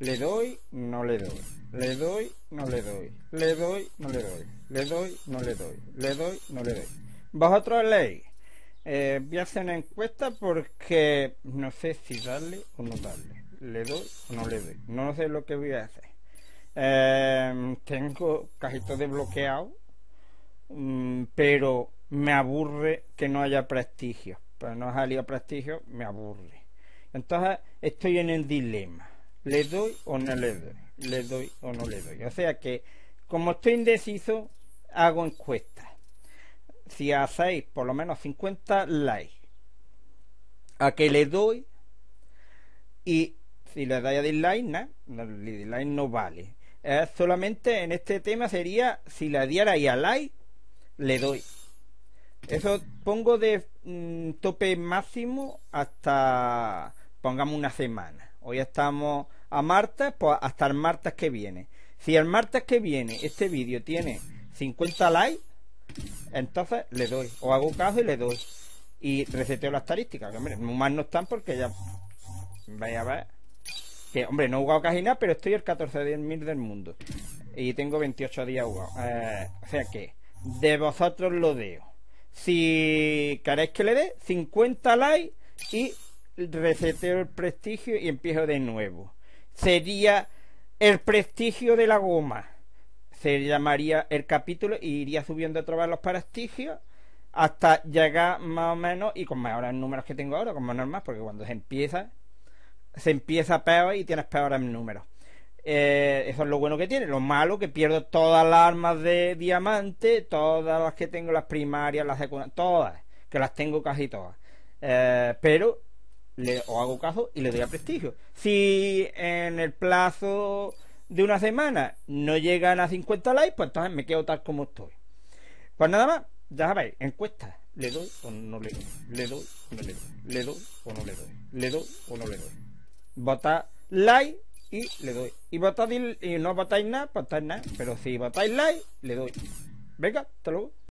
Le doy, no le doy. Le doy, no le doy. Le doy, no le doy. Le doy, no le doy. Le doy, no le doy. Vosotros leéis. Eh, voy a hacer una encuesta porque no sé si darle o no darle. Le doy o no le doy. No sé lo que voy a hacer. Em, tengo cajito desbloqueado, mm, pero me aburre que no haya prestigio. Pero pues no salía prestigio, me aburre. Entonces estoy en el dilema ¿Le doy o no le doy? ¿Le doy o no le doy? O sea que, como estoy indeciso, hago encuestas. Si hacéis por lo menos 50 likes, a que le doy y si le dais a dislike, no, no vale. Eh, solamente en este tema sería si le dierais a like, le doy. Eso pongo de mm, tope máximo hasta pongamos una semana hoy estamos a martes, pues hasta el martes que viene. Si el martes que viene este vídeo tiene 50 likes, entonces le doy, o hago caso y le doy. Y reseteo las estadísticas, que hombre, más no están porque ya... Vaya a ver. Que, hombre, no he jugado casi nada, pero estoy el 14 de 10.000 del mundo. Y tengo 28 días jugado. Eh, o sea que, de vosotros lo deo. Si queréis que le dé, 50 likes y receteo el prestigio y empiezo de nuevo. Sería el prestigio de la goma. Se llamaría el capítulo y iría subiendo otra vez los prestigios hasta llegar más o menos y con ahora números que tengo ahora, como normas porque cuando se empieza, se empieza peor y tienes peores números. Eh, eso es lo bueno que tiene. Lo malo que pierdo todas las armas de diamante, todas las que tengo, las primarias, las secundarias, todas, que las tengo casi todas. Eh, pero le, o hago caso y le doy a prestigio. Si en el plazo de una semana no llegan a 50 likes, pues entonces me quedo tal como estoy. Pues nada más, ya sabéis, encuesta. Le doy o no le doy. Le doy o no le doy. Le doy o no le doy. Le doy o no le doy. like y le doy. Y, votad y, no votáis nada, votáis pues nada. Pero si votáis like, le doy. Venga, hasta luego.